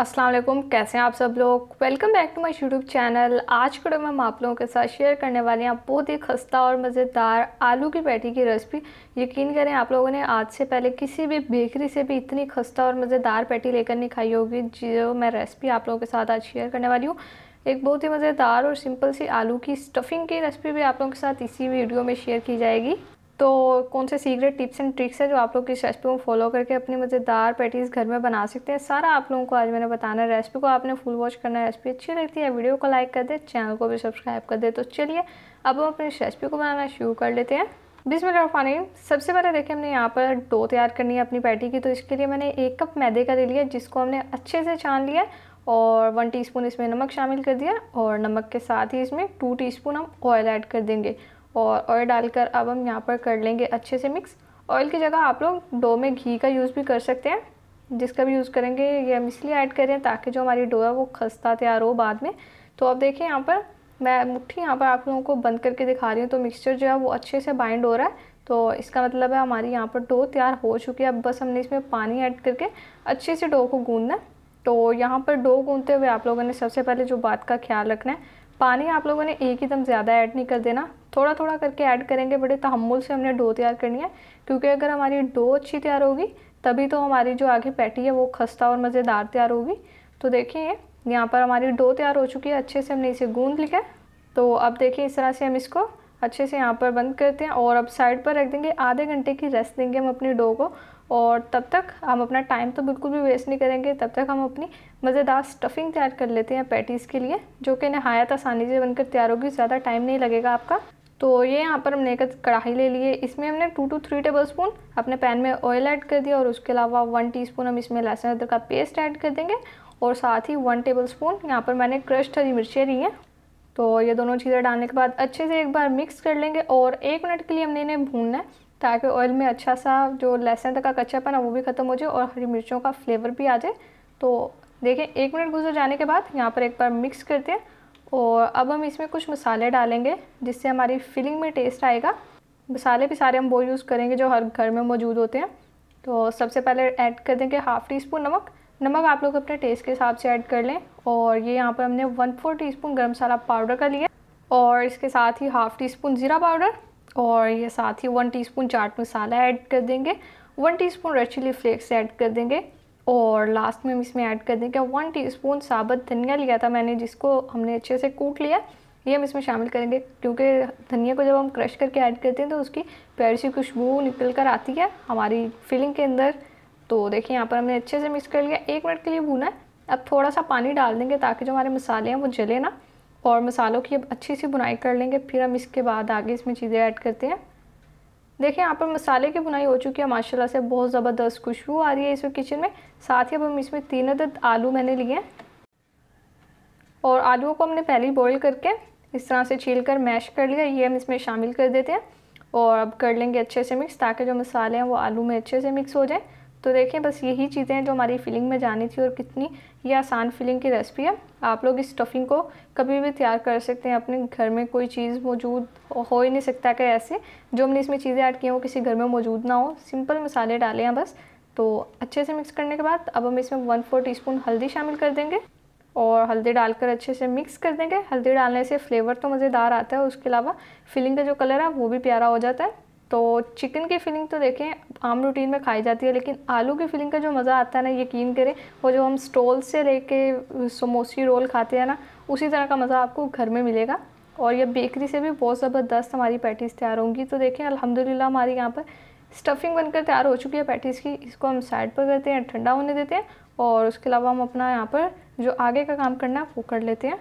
अस्सलाम वालेकुम कैसे हैं आप सब लोग welcome back to my YouTube channel आज के वीडियो में हम आप लोगों के साथ शेयर करने वाले हैं बहुत ही खस्ता और मज़ेदार आलू की पैटी की रेसिपी यकीन करें आप लोगों ने आज से पहले किसी भी बेकरी से भी इतनी खस्ता और मज़ेदार पैटी लेकर नहीं खाई होगी जो मैं रेसिपी आप लोगों के साथ आज शेयर करने वाली हूँ एक बहुत ही मज़ेदार और सिंपल सी आलू की स्टफिंग की रेसिपी भी आप लोगों के साथ इसी वीडियो में शेयर की जाएगी तो कौन से सीक्रेट टिप्स एंड ट्रिक्स हैं जो आप लोग इस रेसिपी को फॉलो करके अपनी मज़ेदार पैटीज़ घर में बना सकते हैं सारा आप लोगों को आज मैंने बताना है रेसिपी को आपने फुल वॉच करना है रेसिपी अच्छी लगती है वीडियो को लाइक कर दे चैनल को भी सब्सक्राइब कर दे तो चलिए अब हम अपनी रेसिपी को बनाना शुरू कर लेते हैं बिसमीम सबसे पहले देखिए हमने यहाँ पर डो तैयार करनी है अपनी पैटी की तो इसके लिए मैंने एक कप मैदे का ले लिया जिसको हमने अच्छे से छान लिया और वन टीस्पून इसमें नमक शामिल कर दिया और नमक के साथ ही इसमें टू टीस्पून हम ऑयल ऐड कर देंगे और ऑयल डालकर अब हम यहाँ पर कर लेंगे अच्छे से मिक्स ऑयल की जगह आप लोग डो में घी का यूज़ भी कर सकते हैं जिसका भी यूज़ करेंगे ये हम इसलिए ऐड कर रहे हैं ताकि जो हमारी डो है वो खस्ता तैयार हो बाद में तो अब देखिए यहाँ पर मैं मुट्ठी यहाँ पर आप लोगों को बंद करके दिखा रही हूँ तो मिक्सचर जो है वो अच्छे से बाइंड हो रहा है तो इसका मतलब है हमारी यहाँ पर डो तैयार हो चुकी है अब बस हमने इसमें पानी ऐड करके अच्छे से डो को गूंदना है तो यहाँ पर डो गूंदते हुए आप लोगों ने सबसे पहले जो बात का ख्याल रखना है पानी आप लोगों ने एक ही दम ज़्यादा ऐड नहीं कर देना थोड़ा थोड़ा करके ऐड करेंगे बड़े तहमुल से हमने डो तैयार करनी है क्योंकि अगर हमारी डो अच्छी तैयार होगी तभी तो हमारी जो आगे पैटी है वो खस्ता और मज़ेदार तैयार होगी तो देखिए यहाँ पर हमारी डो तैयार हो चुकी है अच्छे से हमने इसे गूंद लिया तो अब देखिए इस तरह से हम इसको अच्छे से यहाँ पर बंद करते हैं और अब साइड पर रख देंगे आधे घंटे की रेस्ट देंगे हम अपनी डो को और तब तक हम अपना टाइम तो बिल्कुल भी वेस्ट नहीं करेंगे तब तक हम अपनी मज़ेदार स्टफिंग तैयार कर लेते हैं पैटीज़ के लिए जो कि नहायत आसानी से बनकर तैयार होगी ज़्यादा टाइम नहीं लगेगा आपका तो ये यहाँ पर हमने एक कढ़ाई ले ली है इसमें हमने two two three tablespoon अपने पैन में ऑयल ऐड कर दिया और उसके अलावा वन टी हम इसमें लहसुन अदरक का पेस्ट ऐड कर देंगे और साथ ही वन टेबल स्पून यहाँ पर मैंने क्रश्ड हरी मिर्चें ली हैं तो ये दोनों चीज़ें डालने के बाद अच्छे से एक बार मिक्स कर लेंगे और एक मिनट के लिए हमने इन्हें भूनना है ताकि ऑयल में अच्छा सा जो लहसुन तक का कच्चापन है वो भी ख़त्म हो जाए और हरी मिर्चों का फ्लेवर भी आ जाए तो देखें एक मिनट गुजर जाने के बाद यहाँ पर एक बार मिक्स करते हैं और अब हम इसमें कुछ मसाले डालेंगे जिससे हमारी फिलिंग में टेस्ट आएगा मसाले भी सारे हम वो यूज़ करेंगे जो हर घर में मौजूद होते हैं तो सबसे पहले ऐड कर देंगे हाफ़ टी स्पून नमक नमक आप लोग अपने टेस्ट के हिसाब से ऐड कर लें और ये यहाँ पर हमने वन फोर टी स्पून गर्म मसाला पाउडर का लिया और इसके साथ ही हाफ़ टी स्पून ज़ीरा पाउडर और ये साथ ही one teaspoon chaat masala add कर देंगे one teaspoon red chilli flakes add कर देंगे और लास्ट में हम इसमें ऐड कर देंगे वन टीस्पून साबुत धनिया लिया था मैंने जिसको हमने अच्छे से कूट लिया ये हम इसमें शामिल करेंगे क्योंकि धनिया को जब हम क्रश करके ऐड करते हैं तो उसकी प्यारी सी खुशबू निकल कर आती है हमारी फिलिंग के अंदर तो देखिए यहाँ पर हमने अच्छे से मिक्स कर लिया एक मिनट के लिए भूना है अब थोड़ा सा पानी डाल देंगे ताकि जो हमारे मसाले हैं वो जले ना और मसालों की अब अच्छी सी बुनाई कर लेंगे फिर हम इसके बाद आगे इसमें चीज़ें ऐड करते हैं देखें यहाँ पर मसाले की बुनाई हो चुकी है माशाल्लाह से बहुत ज़बरदस्त खुशबू आ रही है इसमें किचन में साथ ही अब हम इसमें तीन अदद आलू मैंने लिए हैं और आलूओं को हमने पहले ही बॉईल करके इस तरह से छील कर मैश कर लिया ये हम इसमें शामिल कर देते हैं और अब कर लेंगे अच्छे से मिक्स ताकि जो मसाले हैं वो आलू में अच्छे से मिक्स हो जाए तो देखें बस यही चीज़ें हैं जो हमारी फिलिंग में जानी थी और कितनी ये आसान फिलिंग की रेसिपी है आप लोग इस स्टफिंग को कभी भी तैयार कर सकते हैं अपने घर में कोई चीज़ मौजूद हो ही नहीं सकता कि ऐसे जो हमने इसमें चीज़ें ऐड की हैं वो किसी घर में मौजूद ना हो सिंपल मसाले डाले हैं बस तो अच्छे से मिक्स करने के बाद अब हम इसमें वन फोर टी हल्दी शामिल कर देंगे और हल्दी डालकर अच्छे से मिक्स कर देंगे हल्दी डालने से फ्लेवर तो मज़ेदार आता है उसके अलावा फिलिंग का जो कलर है वो भी प्यारा हो जाता है तो चिकन की फिलिंग तो देखें आम रूटीन में खाई जाती है लेकिन आलू की फिलिंग का जो मज़ा आता है ना यकीन करें वो जो हम स्टॉल से लेके समोसी रोल खाते हैं ना उसी तरह का मज़ा आपको घर में मिलेगा और यह बेकरी से भी बहुत ज़बरदस्त हमारी पैटीज़ तैयार होंगी तो देखें अलहमदिल्ला हमारे यहाँ पर स्टफिंग बनकर तैयार हो चुकी है पैटीज़ की इसको हम साइड पर करते हैं ठंडा होने देते हैं और उसके अलावा हम अपना यहाँ पर जो आगे का काम करना है वो कर लेते हैं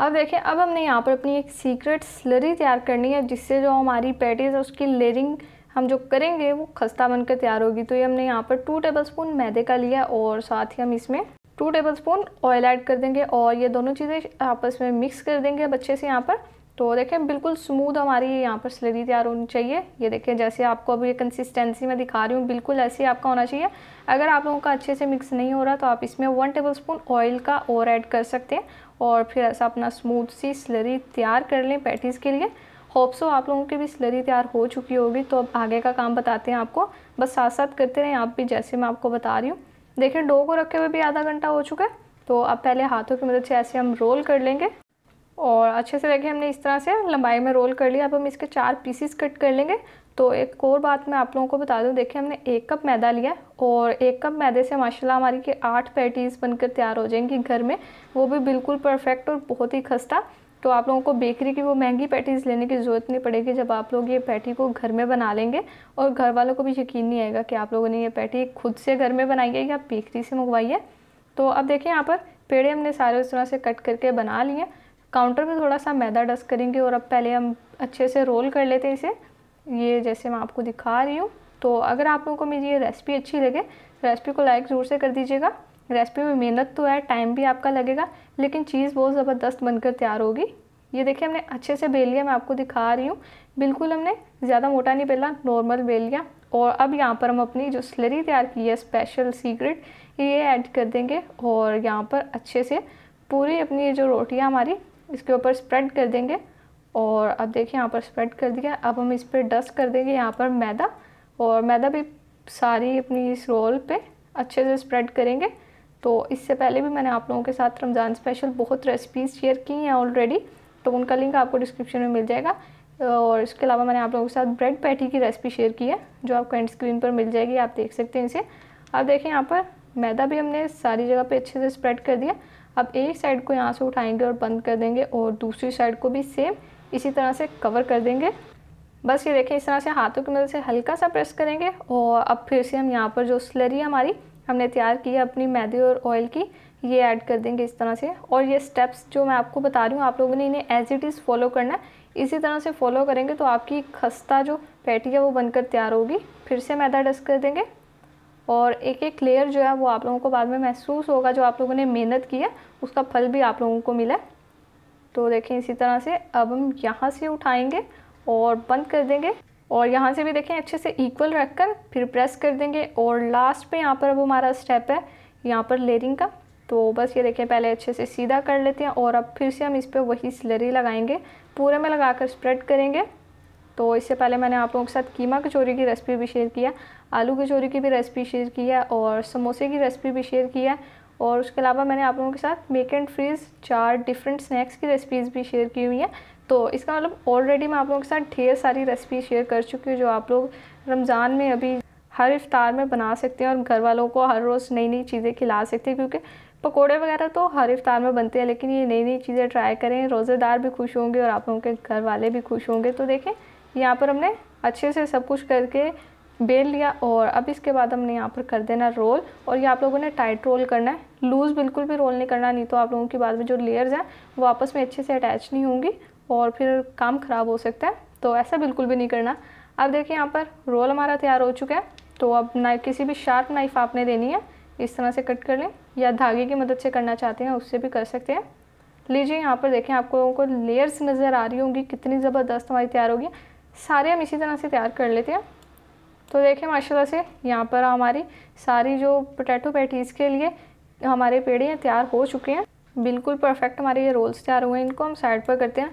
अब देखिए अब हमने यहाँ पर अपनी एक सीक्रेट स्लरी तैयार करनी है जिससे जो हमारी पैटीज है उसकी लेयरिंग हम जो करेंगे वो खस्ता बनकर तैयार होगी तो ये हमने यहाँ पर टू टेबलस्पून मैदे का लिया और साथ ही हम इसमें टू टेबलस्पून ऑयल ऐड कर देंगे और ये दोनों चीज़ें आपस में मिक्स कर देंगे अब अच्छे से यहाँ पर तो देखें बिल्कुल स्मूथ हमारी यहाँ पर स्लरी तैयार होनी चाहिए ये देखें जैसे आपको अभी ये कंसिस्टेंसी में दिखा रही हूँ बिल्कुल ऐसे ही आपका होना चाहिए अगर आप लोगों का अच्छे से मिक्स नहीं हो रहा तो आप इसमें वन टेबल स्पून ऑयल का और ऐड कर सकते हैं और फिर ऐसा अपना स्मूथ सी स्लरी तैयार कर लें पैटीज़ के लिए होप्सो आप लोगों की भी स्लरी तैयार हो चुकी होगी तो अब आगे का काम बताते हैं आपको बस साथ साथ करते रहें आप भी जैसे मैं आपको बता रही हूँ देखें डो को रखे हुए भी आधा घंटा हो चुका है तो अब पहले हाथों की मदद से ऐसे हम रोल कर लेंगे और अच्छे से देखें हमने इस तरह से लंबाई में रोल कर लिया अब हम इसके चार पीसीस कट कर लेंगे तो एक और बात मैं आप लोगों को बता दूं देखिए हमने एक कप मैदा लिया और एक कप मैदे से माशाल्लाह हमारी के आठ पैटीज़ बनकर तैयार हो जाएंगी घर में वो भी बिल्कुल परफेक्ट और बहुत ही खस्ता तो आप लोगों को बेकरी की वो महंगी पैटीज़ लेने की ज़रूरत नहीं पड़ेगी जब आप लोग ये पैटी को घर में बना लेंगे और घर वालों को भी यकीन नहीं आएगा कि आप लोगों ने ये पैटी खुद से घर में बनाई है या बेकरी से मंगवाई है तो अब देखिए यहाँ पर पेड़े हमने सारे उस तरह से कट करके बना लिए काउंटर पे थोड़ा सा मैदा डस्ट करेंगे और अब पहले हम अच्छे से रोल कर लेते हैं इसे ये जैसे मैं आपको दिखा रही हूँ तो अगर आप लोगों को मेरी ये रेसिपी अच्छी लगे तो रेसिपी को लाइक ज़रूर से कर दीजिएगा रेसिपी में मेहनत तो है टाइम भी आपका लगेगा लेकिन चीज़ बहुत ज़बरदस्त बनकर तैयार होगी ये देखिए हमने अच्छे से बेल लिया मैं आपको दिखा रही हूँ बिल्कुल हमने ज़्यादा मोटा नहीं बेला नॉर्मल बेल लिया और अब यहाँ पर हम अपनी जो स्लरी तैयार की है स्पेशल सीक्रेट ये ऐड कर देंगे और यहाँ पर अच्छे से पूरी अपनी जो रोटियाँ हमारी इसके ऊपर स्प्रेड कर देंगे और अब देखिए यहाँ पर स्प्रेड कर दिया अब हम इस पर डस्ट कर देंगे यहाँ पर मैदा और मैदा भी सारी अपनी इस रोल पे अच्छे से स्प्रेड करेंगे तो इससे पहले भी मैंने आप लोगों के साथ रमज़ान स्पेशल बहुत रेसिपीज़ शेयर की हैं ऑलरेडी तो उनका लिंक आपको डिस्क्रिप्शन में मिल जाएगा और इसके अलावा मैंने आप लोगों के साथ ब्रेड पैटी की रेसिपी शेयर की है जो आपको एंड स्क्रीन पर मिल जाएगी आप देख सकते हैं इसे अब देखें यहाँ पर मैदा भी हमने सारी जगह पे अच्छे से स्प्रेड कर दिया अब एक साइड को यहाँ से उठाएंगे और बंद कर देंगे और दूसरी साइड को भी सेम इसी तरह से कवर कर देंगे बस ये देखें इस तरह से हाथों की मदद से हल्का सा प्रेस करेंगे और अब फिर से हम यहाँ पर जो स्लरी हमारी हमने तैयार की है अपनी मैदे और ऑयल की ये ऐड कर देंगे इस तरह से और ये स्टेप्स जो मैं आपको बता रही हूँ आप लोगों ने इन्हें एज इट इज़ फॉलो करना है इसी तरह से फॉलो करेंगे तो आपकी खस्ता जो पैटी है वो बनकर तैयार होगी फिर से मैदा डस्ट कर देंगे और एक एक लेयर जो है वो आप लोगों को बाद में महसूस होगा जो आप लोगों ने मेहनत की है उसका फल भी आप लोगों को मिला है तो देखें इसी तरह से अब हम यहाँ से उठाएंगे और बंद कर देंगे और यहाँ से भी देखें अच्छे से इक्वल रखकर फिर प्रेस कर देंगे और लास्ट पे यहाँ पर अब हमारा स्टेप है यहाँ पर लेयरिंग का तो बस ये देखें पहले अच्छे से सीधा कर लेते हैं और अब फिर से हम इस पर वही स्लरी लगाएंगे पूरे में लगा कर स्प्रेड करेंगे तो इससे पहले मैंने आप लोगों के साथ कीमा कचौरी की रेसिपी भी शेयर किया आलू कचौरी की भी रेसिपी शेयर की है और समोसे की रेसिपी भी शेयर की है और उसके अलावा मैंने आप लोगों के साथ मेक एंड फ्रीज़ चार डिफरेंट स्नैक्स की रेसिपीज़ भी शेयर की हुई हैं तो इसका मतलब ऑलरेडी मैं आप लोगों के साथ ढेर सारी रेसिपी शेयर कर चुकी हूँ जो आप लोग रमज़ान में अभी हर इफ्तार में बना सकते हैं और घर वालों को हर रोज़ नई नई चीज़ें खिला सकते हैं क्योंकि पकोड़े वगैरह तो हर इफ्तार में बनते हैं लेकिन ये नई नई चीज़ें ट्राई करें रोज़ेदार भी खुश होंगे और आप लोगों के घर वाले भी खुश होंगे तो देखें यहाँ पर हमने अच्छे से सब कुछ करके बेल लिया और अब इसके बाद हमने यहाँ पर कर देना रोल और ये आप लोगों ने टाइट रोल करना है लूज़ बिल्कुल भी रोल नहीं करना नहीं तो आप लोगों की बाद में जो लेयर्स हैं वो आपस में अच्छे से अटैच नहीं होंगी और फिर काम ख़राब हो सकता है तो ऐसा बिल्कुल भी नहीं करना अब देखिए यहाँ पर रोल हमारा तैयार हो चुका है तो अब नाइफ किसी भी शार्प नाइफ़ आपने देनी है इस तरह से कट कर लें या धागे की मदद से करना चाहते हैं उससे भी कर सकते हैं लीजिए यहाँ पर देखें आप लोगों को लेयर्स नज़र आ रही होंगी कितनी ज़बरदस्त हमारी तैयार होगी सारे हम इसी तरह से तैयार कर लेते हैं तो देखें माशाल्लाह से यहाँ पर हमारी सारी जो पोटैटो पैटीज़ के लिए हमारे पेड़े तैयार हो चुके हैं बिल्कुल परफेक्ट हमारे ये रोल्स तैयार हुए हैं इनको हम साइड पर करते हैं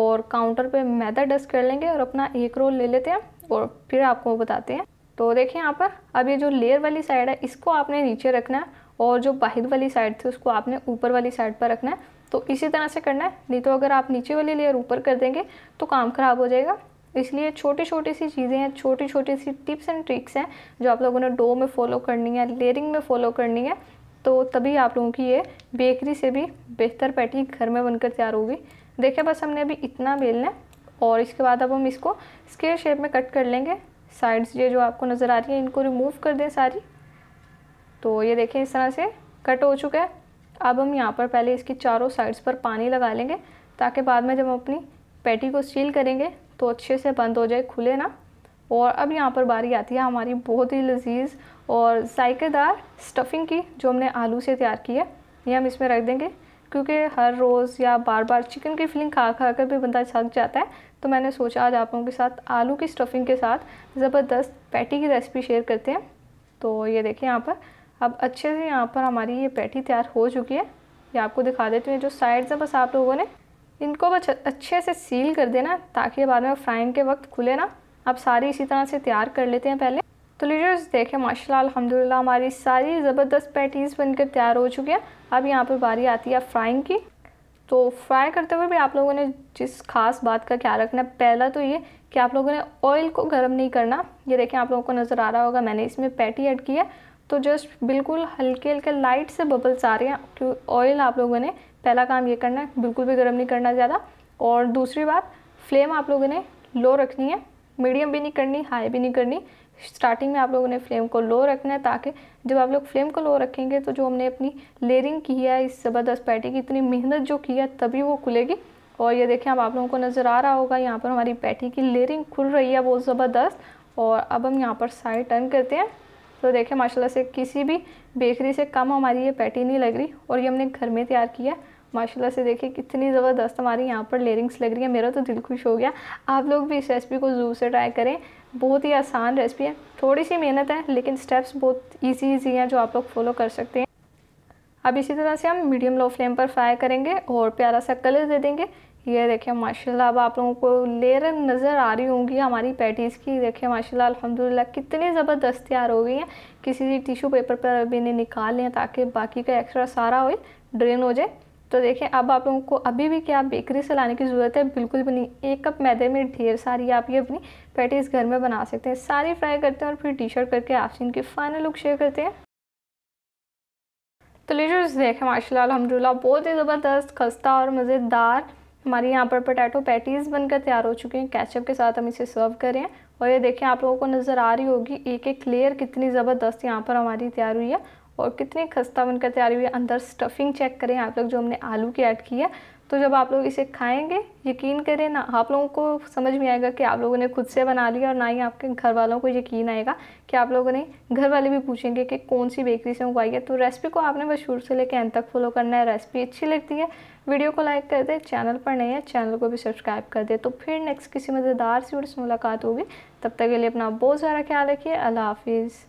और काउंटर पे मैदा डस्ट कर लेंगे और अपना एक रोल ले लेते हैं और फिर आपको बताते हैं तो देखें यहाँ पर अब ये जो लेयर वाली साइड है इसको आपने नीचे रखना है और जो बाहिर वाली साइड थी उसको आपने ऊपर वाली साइड पर रखना है तो इसी तरह से करना है नहीं तो अगर आप नीचे वाली लेयर ऊपर कर देंगे तो काम ख़राब हो जाएगा इसलिए छोटी छोटी सी चीज़ें हैं छोटी छोटी सी टिप्स एंड ट्रिक्स हैं जो आप लोगों ने डो में फॉलो करनी है लेयरिंग में फॉलो करनी है तो तभी आप लोगों की ये बेकरी से भी बेहतर पैटी घर में बनकर तैयार होगी देखिए बस हमने अभी इतना बेलना है और इसके बाद अब हम इसको स्केयर शेप में कट कर लेंगे साइड्स ये जो आपको नज़र आ रही है इनको रिमूव कर दें सारी तो ये देखें इस तरह से कट हो चुका है अब हम यहाँ पर पहले इसकी चारों साइड्स पर पानी लगा लेंगे ताकि बाद में जब हम अपनी पैटी को सील करेंगे तो अच्छे से बंद हो जाए खुले ना और अब यहाँ पर बारी आती है हमारी बहुत ही लजीज और जायकेदार स्टफिंग की जो हमने आलू से तैयार की है ये हम इसमें रख देंगे क्योंकि हर रोज़ या बार बार चिकन की फिलिंग खा खा कर भी बंदा थक जाता है तो मैंने सोचा आज आप लोगों के साथ आलू की स्टफिंग के साथ ज़बरदस्त पैटी की रेसिपी शेयर करते हैं तो ये देखें यहाँ पर अब अच्छे से यहाँ पर हमारी ये पैटी तैयार हो चुकी है ये आपको दिखा देती हूँ जो साइड्स हैं बस आप लोगों ने इनको बस अच्छे से सील कर देना ताकि बाद में फ्राइंग के वक्त खुले ना आप सारी इसी तरह से तैयार कर लेते हैं पहले तो लीजिए देखें माशाल्लाह अल्हम्दुलिल्लाह हमारी सारी ज़बरदस्त पैटीज़ बनकर तैयार हो चुकी है अब यहाँ पर बारी आती है फ्राइंग की तो फ्राई करते हुए भी आप लोगों ने जिस खास बात का ख्याल रखना है पहला तो ये कि आप लोगों ने ऑयल को गर्म नहीं करना ये देखें आप लोगों को नज़र आ रहा होगा मैंने इसमें पैटी ऐड की है तो जस्ट बिल्कुल हल्के हल्के लाइट से बबल्स आ रहे हैं क्योंकि ऑयल आप लोगों ने पहला काम ये करना है बिल्कुल भी गर्म नहीं करना ज़्यादा और दूसरी बात फ्लेम आप लोगों ने लो रखनी है मीडियम भी नहीं करनी हाई भी नहीं करनी स्टार्टिंग में आप लोगों ने फ्लेम को लो रखना है ताकि जब आप लोग फ्लेम को लो रखेंगे तो जो हमने अपनी लेयरिंग की है इस ज़बरदस्त पैटी की इतनी मेहनत जो की है तभी वो खुलेगी और ये देखें अब आप लोगों को नज़र आ रहा होगा यहाँ पर हमारी पैटी की लेयरिंग खुल रही है बहुत ज़बरदस्त और अब हम यहाँ पर साइड टर्न करते हैं तो देखें माशाल्लाह से किसी भी बेकरी से कम हमारी ये पैटी नहीं लग रही और ये हमने घर में तैयार किया है माशाल्लाह से देखिए कितनी ज़बरदस्त हमारी यहाँ पर लेयरिंग्स लग रही है मेरा तो दिल खुश हो गया आप लोग भी इस रेसिपी को ज़रूर से ट्राई करें बहुत ही आसान रेसिपी है थोड़ी सी मेहनत है लेकिन स्टेप्स बहुत ईजी ईजी हैं जो आप लोग फॉलो कर सकते हैं अब इसी तरह से हम मीडियम लो फ्लेम पर फ्राई करेंगे और प्यारा सा कलर दे देंगे ये देखिए माशाल्लाह अब आप लोगों को लेयर नज़र आ रही होंगी हमारी पैटीज़ की देखिए माशाल्लाह अल्हम्दुलिल्लाह कितनी ज़बरदस्त तैयार हो गई हैं किसी टिश्यू पेपर पर अभी इन्हें निकाल लें ताकि बाकी का एक्स्ट्रा सारा ऑयल ड्रेन हो जाए तो देखें अब आप लोगों को अभी भी क्या बेकरी से लाने की ज़रूरत है बिल्कुल भी नहीं एक कप मैदे में ढेर सारी आप ये अपनी पैटीज घर में बना सकते हैं सारी फ्राई करते हैं और फिर टी शर्ट करके आपसे इनकी फाइनल लुक शेयर करते हैं तो लीजर्स देखें माशा अलहमदिल्ला बहुत ही ज़बरदस्त खस्ता और मज़ेदार हमारी यहाँ पर पोटैटो पैटीज़ बनकर तैयार हो चुके हैं कैचअप के साथ हम इसे सर्व करें और ये देखें आप लोगों को नज़र आ रही होगी एक एक लेयर कितनी ज़बरदस्त यहाँ पर हमारी तैयार हुई है और कितने खस्ता बनकर तैयार हुई है अंदर स्टफिंग चेक करें आप लोग जो हमने आलू की ऐड की है तो जब आप लोग इसे खाएंगे यकीन करें ना आप लोगों को समझ में आएगा कि आप लोगों ने खुद से बना लिया और ना ही आपके घर वालों को यकीन आएगा कि आप लोगों ने घर वाले भी पूछेंगे कि कौन सी बेकरी से मंगवाई है तो रेसिपी को आपने बस शुरू से लेकर एंड तक फॉलो करना है रेसिपी अच्छी लगती है वीडियो को लाइक कर दे चैनल पर नहीं है चैनल को भी सब्सक्राइब कर दे तो फिर नेक्स्ट किसी मज़ेदार से और मुलाकात होगी तब तक के लिए अपना बहुत सारा ख्याल रखिए अल्लाह हाफिज़